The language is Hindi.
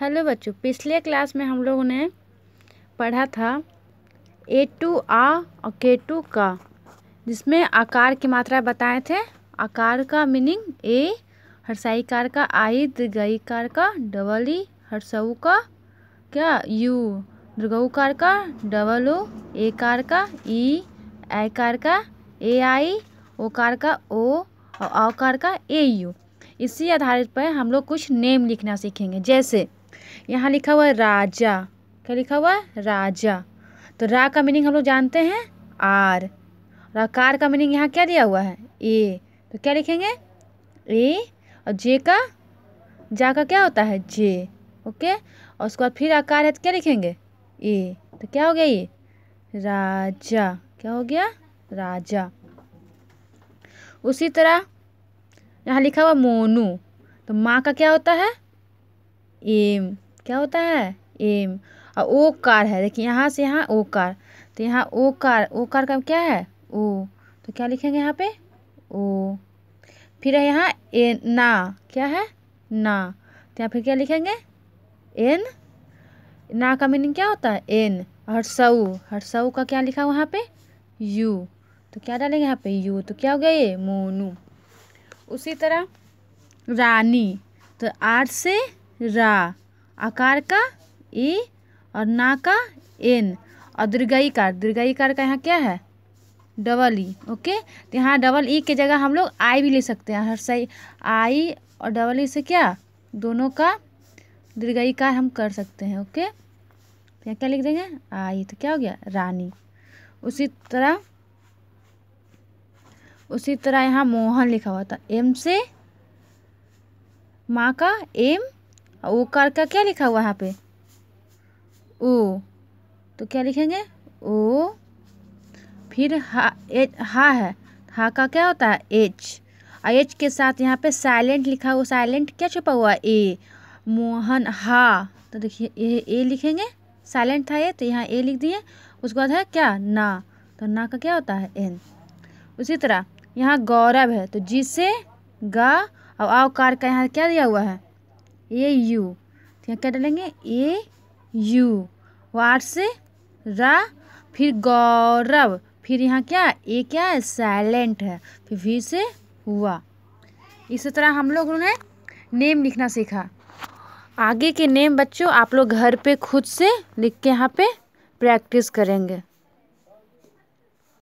हेलो बच्चों पिछले क्लास में हम लोगों ने पढ़ा था ए टू आ और के टू का जिसमें आकार की मात्रा बताए थे आकार का मीनिंग ए हर्षाई कार का आई कार का डबल ई हर्सऊ का क्या यू कार का डबल ओ ए कार का ई आई कार का ए आई ओ कार का ओ और आकार का ए यू इसी आधारित पर हम लोग कुछ नेम लिखना सीखेंगे जैसे यहाँ लिखा हुआ राजा क्या लिखा हुआ राजा तो रा का मीनिंग हम लोग जानते हैं आर और कार का मीनिंग यहाँ क्या दिया हुआ है ए तो क्या लिखेंगे ए और जे का जा का क्या होता है जे ओके और उसके बाद फिर आकार है तो क्या लिखेंगे ए तो क्या हो गया ये राजा क्या हो गया राजा उसी तरह यहाँ लिखा हुआ मोनू तो माँ का क्या होता है एम क्या होता है एम और ओ कार है देखिए यहाँ से यहाँ ओ कार तो यहाँ ओ कार ओ कार का क्या है ओ तो क्या लिखेंगे यहाँ पे ओ फिर है यहाँ ए ना क्या है ना तो यहाँ फिर क्या लिखेंगे एन ना का मीनिंग क्या होता है एन हर्सऊ सऊ का क्या लिखा वहाँ पे यू तो क्या डालेंगे यहाँ पे यू तो क्या हो गया ये मोनू उसी तरह रानी तो आठ से रा आकार का ई और ना का एन और दीर्घाईकार दीर्घाईकार का यहाँ क्या है डबल ई ओके तो यहाँ डबल ई के जगह हम लोग आई भी ले सकते हैं हर सही आई और डबल ई से क्या दोनों का दीर्घाईकार हम कर सकते हैं ओके तो यहाँ क्या लिख देंगे आई तो क्या हो गया रानी उसी तरह उसी तरह यहाँ मोहन लिखा हुआ था एम से माँ का एम ओ कर का क्या लिखा हुआ यहाँ पे ओ तो क्या लिखेंगे ओ फिर हा एच हा है हा का क्या होता है एच और एच के साथ यहाँ पे साइलेंट लिखा हुआ साइलेंट क्या छुपा हुआ ए मोहन हा तो देखिए ये ए लिखेंगे साइलेंट था ये तो यहाँ ए लिख दिए उसके बाद है क्या ना तो ना का क्या होता है एन उसी तरह यहाँ गौरव है तो जी से गा और आव कार का यहाँ क्या दिया हुआ है ए यू यहाँ क्या डालेंगे ए यू से रा फिर गौरव फिर यहाँ क्या ए क्या है साइलेंट है फिर वी से हुआ इसी तरह हम लोगों ने नेम लिखना सीखा आगे के नेम बच्चों आप लोग घर पे खुद से लिख के यहाँ पे प्रैक्टिस करेंगे